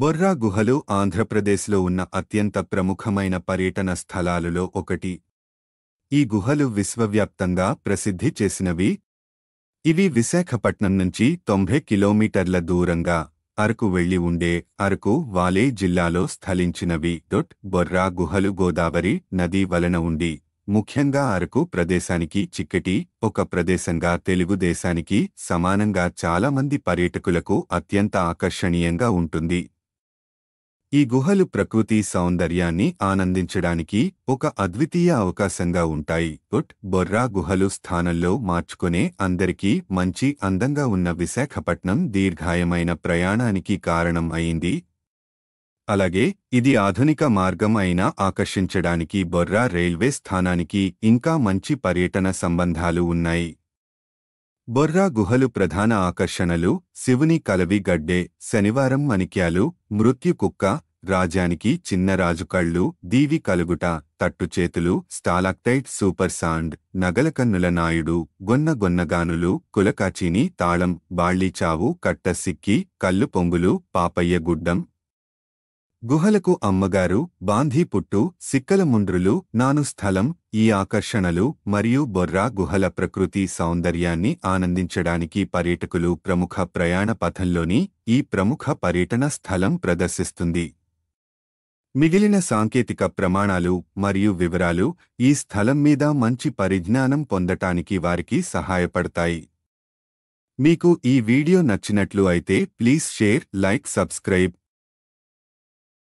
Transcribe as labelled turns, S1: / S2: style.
S1: బొర్రా గుహలు ఆంధ్రప్రదేశ్లో ఉన్న అత్యంత ప్రముఖమైన పర్యటన స్థలాలలో ఒకటి ఈ గుహలు విశ్వవ్యాప్తంగా ప్రసిద్ధి చేసినవి ఇవి విశాఖపట్నం నుంచి తొంభై కిలోమీటర్ల దూరంగా అరకు వెళ్లి ఉండే అరకు వాలే జిల్లాలో స్థలించినవి డొట్ బొర్రా గుహలు గోదావరి నది వలన ఉండి ముఖ్యంగా అరకు ప్రదేశానికి చిక్కటి ఒక ప్రదేశంగా తెలుగుదేశానికి సమానంగా చాలామంది పర్యటకులకు అత్యంత ఆకర్షణీయంగా ఉంటుంది ఈ గుహలు ప్రకృతి సౌందర్యాన్ని ఆనందించడానికి ఒక అద్వితీయ అవకాశంగా ఉంటాయి బుట్ బొర్రా గుహలు స్థానంలో మార్చుకునే అందరికీ మంచి అందంగా ఉన్న విశాఖపట్నం దీర్ఘాయమైన ప్రయాణానికి కారణం అయింది అలాగే ఇది ఆధునిక మార్గం అయినా ఆకర్షించడానికి బొర్రా రైల్వే స్థానానికి ఇంకా మంచి పర్యటన సంబంధాలు ఉన్నాయి బొర్రా గుహలు ప్రధాన ఆకర్షణలు శివుని కలవి గడ్డే శనివారం మణిక్యాలు మృత్యుకుక్క రాజానికి చిన్న రాజుకళ్ళు దీవి కలుగుట తట్టుచేతులు స్టాలాక్టైట్ సూపర్ సాండ్ నగలకన్నుల నాయుడు గొన్న గొన్నగానులు కులకాచీని తాళం బాళ్లీచావు కట్ట సిక్కి కళ్ళు పొంగులు పాపయ్య గుడ్డం గుహలకు అమ్మగారు బాంధీ పుట్టు సిక్కల ముండ్రులు నాను స్థలం ఈ ఆకర్షణలు మరియు బొర్రా గుహల ప్రకృతి సౌందర్యాన్ని ఆనందించడానికి పర్యటకులు ప్రముఖ ప్రయాణ పథంలోని ఈ ప్రముఖ పర్యటన స్థలం ప్రదర్శిస్తుంది మిగిలిన సాంకేతిక ప్రమాణాలు మరియు వివరాలు ఈ స్థలం మీద మంచి పరిజ్ఞానం పొందటానికి వారికి సహాయపడతాయి మీకు ఈ వీడియో నచ్చినట్లు అయితే ప్లీజ్ షేర్ లైక్ సబ్స్క్రైబ్